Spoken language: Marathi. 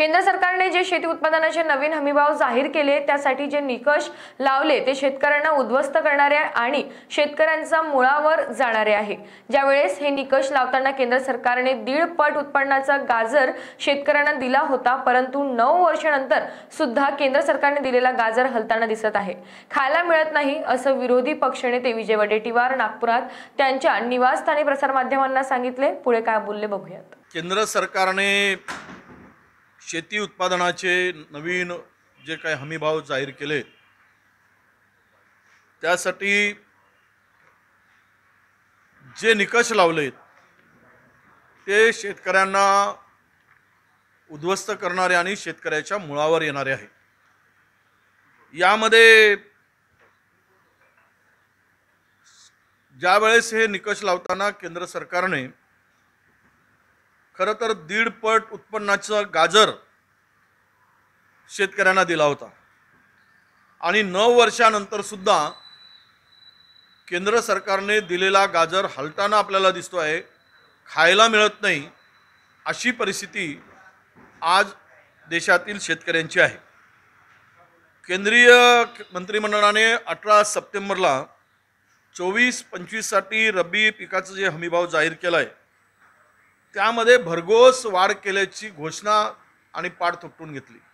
केंद्र सरकारने जे शेती उत्पादनाचे नवीन हमीभाव जाहीर केले त्यासाठी जे निकष लावले ते शेतकऱ्यांना उद्ध्वस्त करणारे आणि शेतकऱ्यांचा मुळावर जाणारे आहे ज्यावेळेस हे निकष लावताना केंद्र सरकारने दीड पट उत्पन्नाचा गाजर शेतकऱ्यांना दिला होता परंतु नऊ वर्षानंतर सुद्धा केंद्र सरकारने दिलेला गाजर हलताना दिसत आहे खायला मिळत नाही असं विरोधी पक्षनेते विजय वडेट्टीवार नागपुरात त्यांच्या निवासस्थानी प्रसारमाध्यमांना सांगितले पुढे काय बोलले बघूयात केंद्र सरकारने शेती उत्पादनाचे नवीन जे काही हमीभाव जाहीर केले त्यासाठी जे निकष लावलेत ते शेतकऱ्यांना उद्ध्वस्त करणारे आणि शेतकऱ्याच्या मुळावर येणारे आहे यामध्ये ज्यावेळेस हे निकष लावताना केंद्र सरकारने खरं तर दीडपट उत्पन्नाचं गाजर शेतकऱ्यांना दिला होता आणि नऊ वर्षानंतर सुद्धा केंद्र सरकारने दिलेला गाजर हलताना आपल्याला दिसतो आहे खायला मिळत नाही अशी परिस्थिती आज देशातील शेतकऱ्यांची आहे केंद्रीय मंत्रिमंडळाने अठरा सप्टेंबरला चोवीस पंचवीससाठी रब्बी पिकाचं जे हमीभाव जाहीर केला आहे त्यामध्ये भरघोस वाढ केल्याची घोषणा आणि पाठ तुटून घेतली